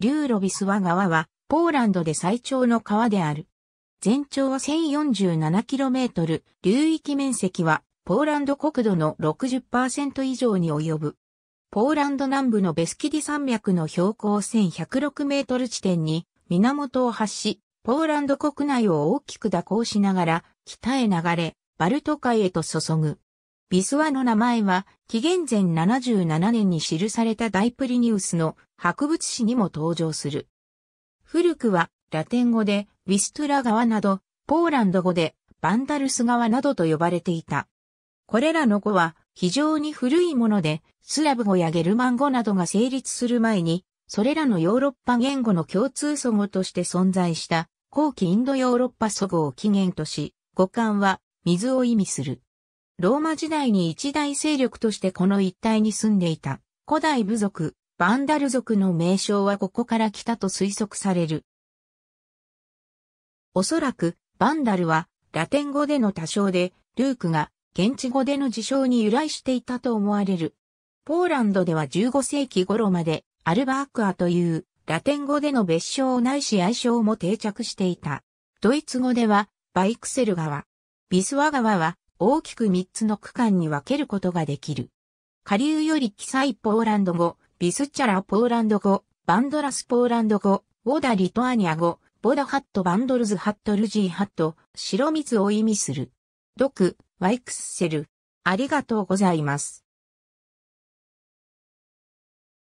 リューロビスワ川は、ポーランドで最長の川である。全長 1047km、流域面積は、ポーランド国土の60%以上に及ぶ。ポーランド南部のベスキディ山脈の標高1106メートル地点に源を発し、ポーランド国内を大きく蛇行しながら北へ流れ、バルト海へと注ぐ。ビスワの名前は、紀元前77年に記されたダイプリニウスの博物誌にも登場する。古くは、ラテン語で、ウィストラ川など、ポーランド語で、バンダルス川などと呼ばれていた。これらの語は、非常に古いもので、スラブ語やゲルマン語などが成立する前に、それらのヨーロッパ言語の共通祖語として存在した、後期インドヨーロッパ祖語を起源とし、語感は、水を意味する。ローマ時代に一大勢力としてこの一帯に住んでいた古代部族、バンダル族の名称はここから来たと推測される。おそらく、バンダルはラテン語での多少で、ルークが現地語での事象に由来していたと思われる。ポーランドでは15世紀頃までアルバークアというラテン語での別称ないし愛称も定着していた。ドイツ語ではバイクセル川。ビスワ川は大きく3つの区間に分けることができる。下流より記載ポーランド語、ビスチャラポーランド語、バンドラスポーランド語、ウォダリトアニア語、ボダハットバンドルズハットルジーハット、白蜜を意味する。毒、ワイクスセル。ありがとうございます。